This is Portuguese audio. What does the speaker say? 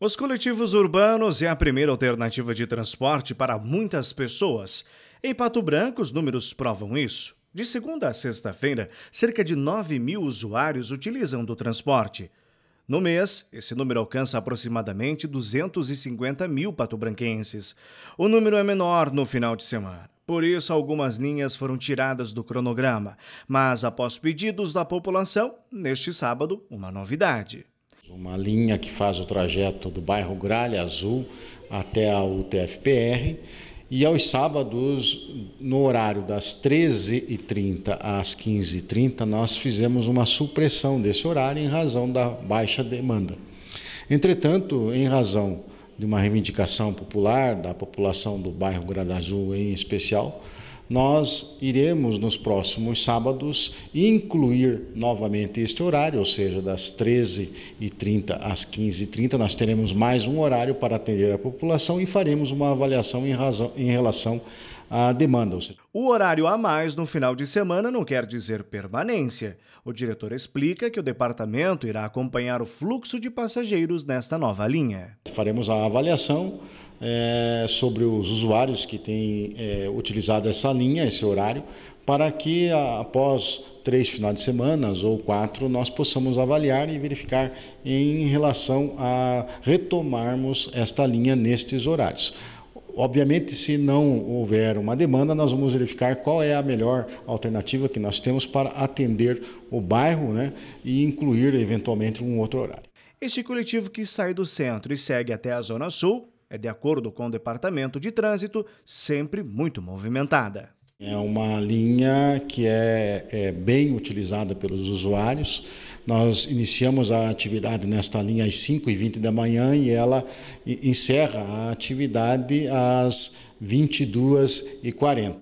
Os coletivos urbanos é a primeira alternativa de transporte para muitas pessoas. Em Pato Branco, os números provam isso. De segunda a sexta-feira, cerca de 9 mil usuários utilizam do transporte. No mês, esse número alcança aproximadamente 250 mil patobranquenses. O número é menor no final de semana. Por isso, algumas linhas foram tiradas do cronograma. Mas, após pedidos da população, neste sábado, uma novidade. Uma linha que faz o trajeto do bairro Gralha Azul até a UTFPR. E aos sábados, no horário das 13h30 às 15h30, nós fizemos uma supressão desse horário em razão da baixa demanda. Entretanto, em razão de uma reivindicação popular da população do bairro Gralha Azul em especial, nós iremos nos próximos sábados incluir novamente este horário, ou seja, das 13h30 às 15h30, nós teremos mais um horário para atender a população e faremos uma avaliação em, razão, em relação a demanda. O horário a mais no final de semana não quer dizer permanência. O diretor explica que o departamento irá acompanhar o fluxo de passageiros nesta nova linha. Faremos a avaliação é, sobre os usuários que têm é, utilizado essa linha, esse horário, para que após três finais de semana ou quatro nós possamos avaliar e verificar em relação a retomarmos esta linha nestes horários. Obviamente, se não houver uma demanda, nós vamos verificar qual é a melhor alternativa que nós temos para atender o bairro né, e incluir eventualmente um outro horário. Este coletivo que sai do centro e segue até a Zona Sul é, de acordo com o Departamento de Trânsito, sempre muito movimentada. É uma linha que é, é, bem utilizada pelos usuários. Nós iniciamos a atividade nesta linha às 5h20 da manhã e ela encerra a atividade às 22h40.